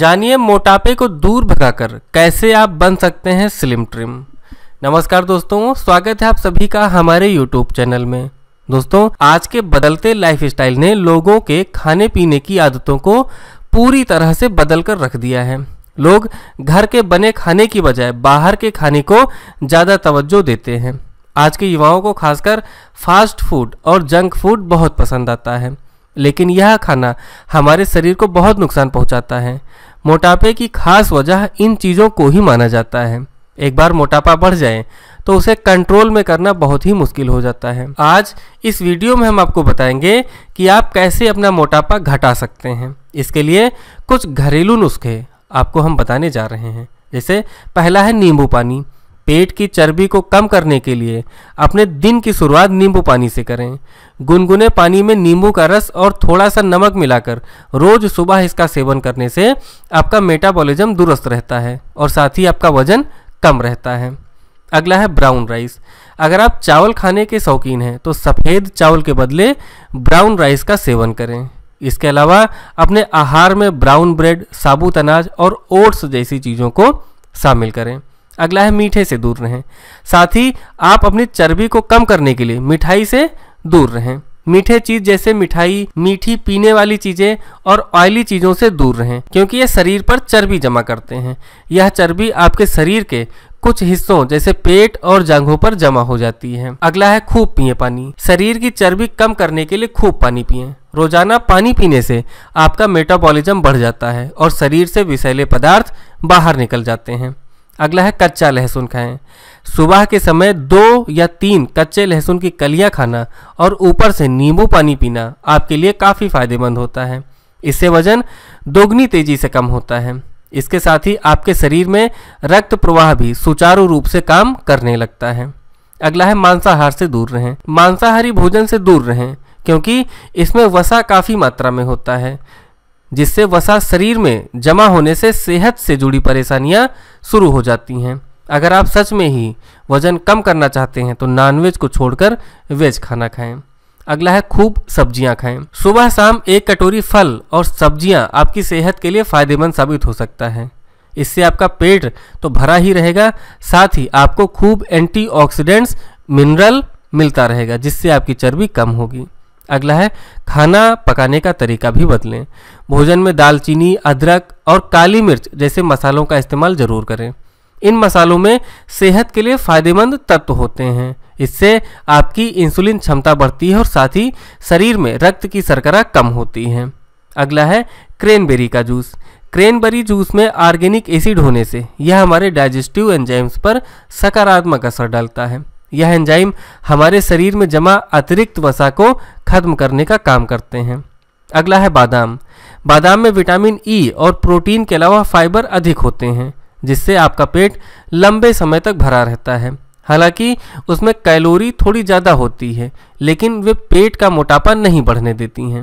जानिए मोटापे को दूर भगाकर कैसे आप बन सकते हैं स्लिम ट्रिम नमस्कार दोस्तों स्वागत है आप सभी का हमारे यूट्यूब चैनल में दोस्तों आज के बदलते लाइफस्टाइल ने लोगों के खाने पीने की आदतों को पूरी तरह से बदल कर रख दिया है लोग घर के बने खाने की बजाय बाहर के खाने को ज़्यादा तवज्जो देते हैं आज के युवाओं को खासकर फास्ट फूड और जंक फूड बहुत पसंद आता है लेकिन यह खाना हमारे शरीर को बहुत नुकसान पहुंचाता है मोटापे की खास वजह इन चीज़ों को ही माना जाता है एक बार मोटापा बढ़ जाए तो उसे कंट्रोल में करना बहुत ही मुश्किल हो जाता है आज इस वीडियो में हम आपको बताएंगे कि आप कैसे अपना मोटापा घटा सकते हैं इसके लिए कुछ घरेलू नुस्खे आपको हम बताने जा रहे हैं जैसे पहला है नींबू पानी पेट की चर्बी को कम करने के लिए अपने दिन की शुरुआत नींबू पानी से करें गुनगुने पानी में नींबू का रस और थोड़ा सा नमक मिलाकर रोज सुबह इसका सेवन करने से आपका मेटाबॉलिज्म दुरुस्त रहता है और साथ ही आपका वजन कम रहता है अगला है ब्राउन राइस अगर आप चावल खाने के शौकीन हैं तो सफ़ेद चावल के बदले ब्राउन राइस का सेवन करें इसके अलावा अपने आहार में ब्राउन ब्रेड साबुत अनाज और ओट्स जैसी चीज़ों को शामिल करें अगला है मीठे से दूर रहें साथ ही आप अपनी चर्बी को कम करने के लिए मिठाई से दूर रहें मीठे चीज जैसे मिठाई मीठी पीने वाली चीजें और ऑयली चीजों से दूर रहें क्योंकि ये शरीर पर चर्बी जमा करते हैं यह चर्बी आपके शरीर के कुछ हिस्सों जैसे पेट और जांघों पर जमा हो जाती है अगला है खूब पिए पानी शरीर की चर्बी कम करने के लिए खूब पानी पिए रोजाना पानी पीने से आपका मेटाबॉलिज्म बढ़ जाता है और शरीर से विषैले पदार्थ बाहर निकल जाते हैं अगला है कच्चा लहसुन खाएं सुबह के समय दो या तीन कच्चे लहसुन की कलियां खाना और ऊपर से नींबू पानी पीना आपके लिए काफ़ी फायदेमंद होता है इससे वजन दोगुनी तेजी से कम होता है इसके साथ ही आपके शरीर में रक्त प्रवाह भी सुचारू रूप से काम करने लगता है अगला है मांसाहार से दूर रहें मांसाहारी भोजन से दूर रहें क्योंकि इसमें वसा काफ़ी मात्रा में होता है जिससे वसा शरीर में जमा होने से सेहत से जुड़ी परेशानियां शुरू हो जाती हैं अगर आप सच में ही वजन कम करना चाहते हैं तो नॉनवेज को छोड़कर वेज खाना खाएं अगला है खूब सब्जियां खाएं सुबह शाम एक कटोरी फल और सब्जियां आपकी सेहत के लिए फायदेमंद साबित हो सकता है इससे आपका पेट तो भरा ही रहेगा साथ ही आपको खूब एंटीऑक्सीडेंट्स मिनरल मिलता रहेगा जिससे आपकी चर्बी कम होगी अगला है खाना पकाने का तरीका भी बदलें भोजन में दालचीनी अदरक और काली मिर्च जैसे मसालों का इस्तेमाल ज़रूर करें इन मसालों में सेहत के लिए फ़ायदेमंद तत्व होते हैं इससे आपकी इंसुलिन क्षमता बढ़ती है और साथ ही शरीर में रक्त की शर्करा कम होती है अगला है क्रेनबेरी का जूस क्रेनबेरी जूस में आर्गेनिक एसिड होने से यह हमारे डाइजेस्टिव एंजाइम्स पर सकारात्मक असर डालता है यह एंजाइम हमारे शरीर में जमा अतिरिक्त वसा को खत्म करने का काम करते हैं अगला है बादाम बादाम में विटामिन ई e और प्रोटीन के अलावा फाइबर अधिक होते हैं जिससे आपका पेट लंबे समय तक भरा रहता है हालांकि उसमें कैलोरी थोड़ी ज़्यादा होती है लेकिन वे पेट का मोटापा नहीं बढ़ने देती हैं